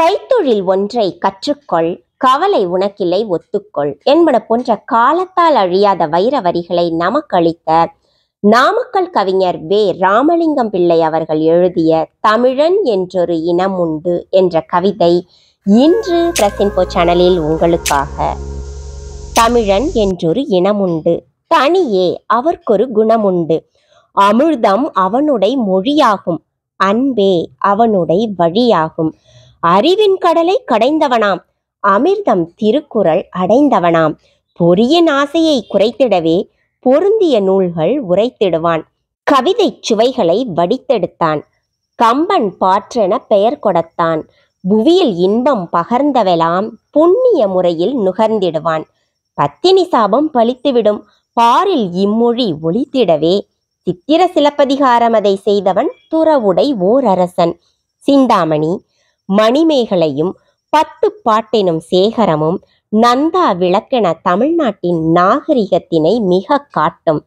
கைத்தொழில் ஒன்றை கற்றுக்கொள் கவலை உனக்கில்லை ஒத்துக்கொள் என்பன போன்ற காலத்தால் அழியாத வைர வரிகளை நமக்களித்த நாமக்கல் கவிஞர் வே ராமலிங்கம் பிள்ளை அவர்கள் எழுதிய தமிழன் என்றொரு இனம் உண்டு என்ற கவிதை இன்று பிரசின்போ சேனலில் உங்களுக்காக தமிழன் என்றொரு இனம் உண்டு தனியே அவர்க்கொரு குணமுண்டு அமிர்தம் அவனுடைய மொழியாகும் அன்பே அவனுடைய வழியாகும் அறிவின் கடலை கடைந்தவனாம் அமிர்தம் திருக்குறள் அடைந்தவனாம் பொறியின் ஆசையை குறைத்திடவே பொருந்திய நூல்கள் உரைத்திடுவான் கவிதை சுவைகளை வடித்தெடுத்தான் கம்பன் பாற்றென பெயர் கொடத்தான் புவியில் இன்பம் பகர்ந்தவெல்லாம் புண்ணிய முறையில் நுகர்ந்திடுவான் பத்தினி சாபம் பழித்துவிடும் பாரில் இம்மொழி ஒளித்திடவே சித்திர சிலப்பதிகாரம் அதை செய்தவன் துறவுடை ஓர் அரசன் சிந்தாமணி மணிமேகலையும் பத்து பாட்டெனும் சேகரமும் நந்தா விளக்கென தமிழ்நாட்டின் நாகரிகத்தினை மிக காட்டும்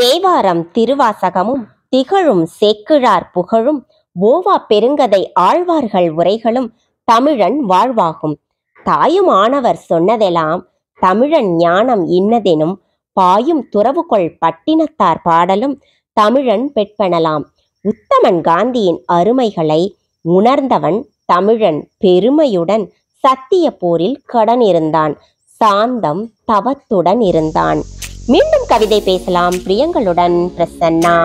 தேவாரம் திருவாசகமும் திகழும் சேக்கிழார் புகழும் ஓவா பெருங்கதை ஆழ்வார்கள் உரைகளும் தமிழன் வாழ்வாகும் தாயும் ஆனவர் சொன்னதெல்லாம் தமிழன் ஞானம் இன்னதெனும் பாயும் துறவுகொள் பட்டினத்தார் பாடலும் தமிழன் பெட்பெணலாம் உத்தமன் காந்தியின் அருமைகளை உணர்ந்தவன் தமிழன் பெருமையுடன் சத்திய போரில் கடன் இருந்தான் சாந்தம் தவத்துடன் இருந்தான் மீண்டும் கவிதை பேசலாம் பிரியங்களுடன் பிரசன்னா